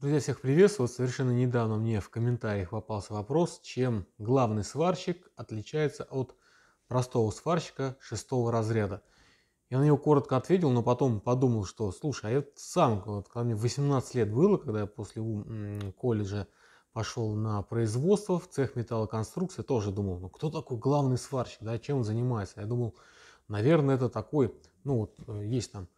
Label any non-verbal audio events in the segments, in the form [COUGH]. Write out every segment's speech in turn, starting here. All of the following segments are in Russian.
Друзья, всех приветствую. Вот совершенно недавно мне в комментариях попался вопрос, чем главный сварщик отличается от простого сварщика шестого разряда. Я на него коротко ответил, но потом подумал, что, слушай, а я сам, вот, когда мне 18 лет было, когда я после колледжа пошел на производство в цех металлоконструкции, тоже думал, ну кто такой главный сварщик, да, чем он занимается? Я думал, наверное, это такой, ну вот э, есть там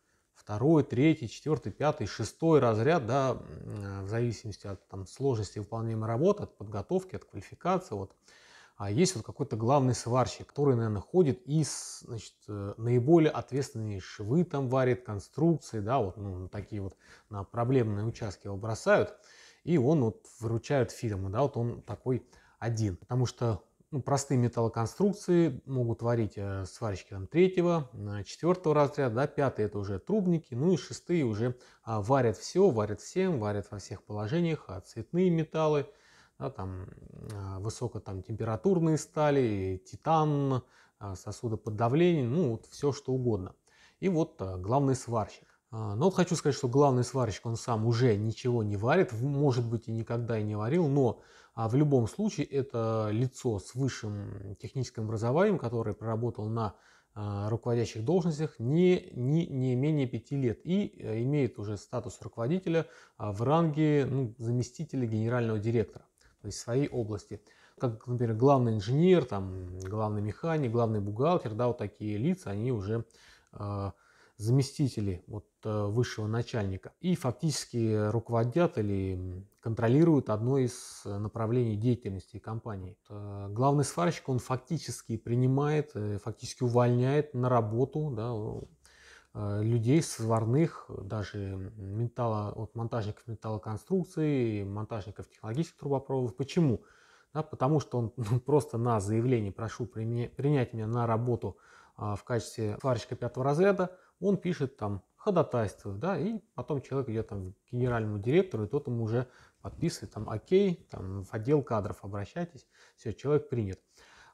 второй, третий, четвертый, пятый, шестой разряд, да, в зависимости от там, сложности выполнения работы, от подготовки, от квалификации. Вот. А есть вот какой-то главный сварщик, который, наверное, ходит и значит, э, наиболее ответственные швы там варит, конструкции, да, вот ну, такие вот на проблемные участки его бросают, и он вот выручает фирму, да, вот он такой один, потому что ну, простые металлоконструкции могут варить э, сварщики там, третьего, э, четвертого разряда, да, пятый это уже трубники, ну и шестые уже а, варят все, варят всем, варят во всех положениях, а цветные металлы, да, там а, высоко там температурные стали, титан, а, сосуды под давлением, ну вот все что угодно. И вот а, главный сварщик. А, но вот хочу сказать, что главный сварщик, он сам уже ничего не варит, может быть и никогда и не варил, но а, в любом случае это лицо с высшим техническим образованием, которое проработал на а, руководящих должностях не, не, не менее пяти лет и э, имеет уже статус руководителя в ранге ну, заместителя генерального директора, то есть в своей области. Как, например, главный инженер, там, главный механик, главный бухгалтер, да, вот такие лица, они уже заместители вот, э, высшего начальника и фактически руководят или контролируют одно из э, направлений деятельности компании. Э, главный сварщик, он фактически принимает, фактически увольняет на работу да, людей сварных, даже металла, от монтажников металлоконструкций, монтажников технологических трубопроводов. Почему? Да, потому что он ну, просто на заявление «прошу принять меня на работу а, в качестве сварщика пятого разряда», он пишет там ходатайство, да, и потом человек идет там к генеральному директору, и тот ему уже подписывает там окей, там в отдел кадров обращайтесь, все, человек принят.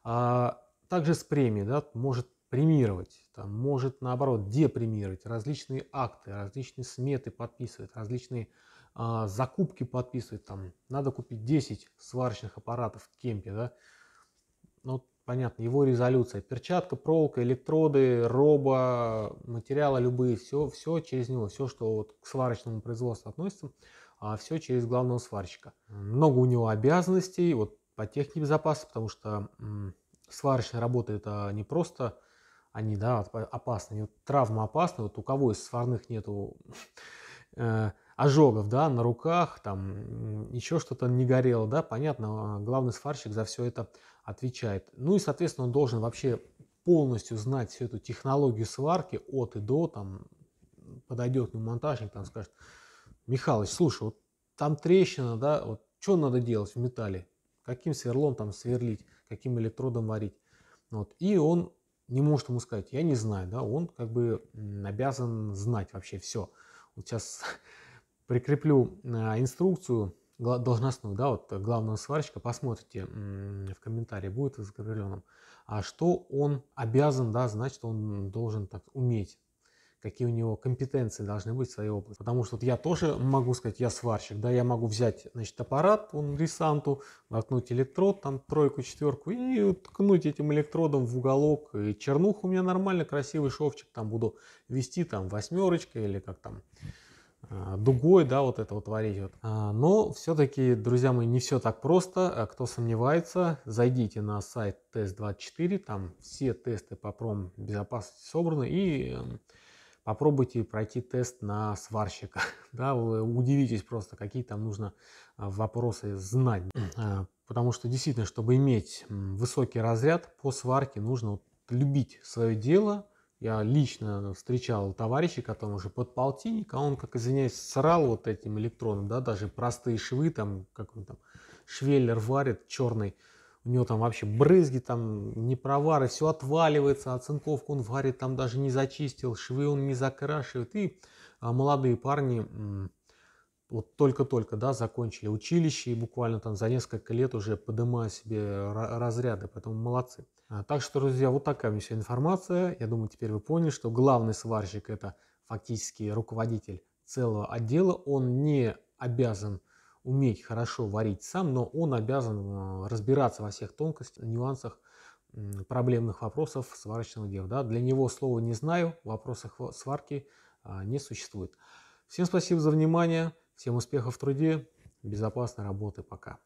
А, также с премией, да, может премировать, там, может наоборот депремировать, различные акты, различные сметы подписывает, различные а, закупки подписывает, там, надо купить 10 сварочных аппаратов в кемпе, да, ну, понятно, его резолюция. Перчатка, проволока, электроды, роба, материалы любые, все, все через него, все, что вот к сварочному производству относится, а все через главного сварщика. Много у него обязанностей вот, по технике безопасности, потому что м, сварочная работа это не просто они да, опасны, вот, травма опасна, вот у кого из сварных нету э, ожогов да, на руках, там еще что-то не горело, да, понятно, а главный сварщик за все это отвечает. Ну и, соответственно, он должен вообще полностью знать всю эту технологию сварки от и до, там подойдет к монтажник, там скажет, Михалыч, слушай, вот там трещина, да, вот что надо делать в металле, каким сверлом там сверлить, каким электродом варить. Вот. И он не может ему сказать, я не знаю, да, он как бы обязан знать вообще все. Вот сейчас [LAUGHS] прикреплю а, инструкцию должностных, да, вот э, главного сварщика, посмотрите в комментарии, будет закрепленным, а что он обязан, да, значит, он должен так уметь какие у него компетенции должны быть в своей области. Потому что вот я тоже могу сказать, я сварщик, да, я могу взять, значит, аппарат, он ресанту, воткнуть электрод, там, тройку, четверку, и ткнуть этим электродом в уголок, и чернух у меня нормально, красивый шовчик, там, буду вести, там, восьмерочкой или как там, а, дугой, да, вот это вот варить. Вот. А, но все-таки, друзья мои, не все так просто. А, кто сомневается, зайдите на сайт Тест24, там все тесты по пром безопасности собраны, и эм, попробуйте пройти тест на сварщика. [LAUGHS] Да, вы удивитесь просто, какие там нужно вопросы знать. Потому что действительно, чтобы иметь высокий разряд по сварке, нужно любить свое дело – я лично встречал товарища, которому уже под полтинник, а он, как извиняюсь, срал вот этим электроном, да, даже простые швы, там, как он там, швеллер варит черный, у него там вообще брызги, там непровары, все отваливается, оцинковку он варит, там даже не зачистил, швы он не закрашивает. И а, молодые парни вот только-только да, закончили училище и буквально там за несколько лет уже поднимая себе разряды, поэтому молодцы. А, так что, друзья, вот такая у меня вся информация. Я думаю, теперь вы поняли, что главный сварщик – это фактически руководитель целого отдела. Он не обязан уметь хорошо варить сам, но он обязан а, разбираться во всех тонкостях, нюансах проблемных вопросов сварочного дела. Да? Для него слова «не знаю» в вопросах сварки а, не существует. Всем спасибо за внимание. Всем успехов в труде, безопасной работы, пока.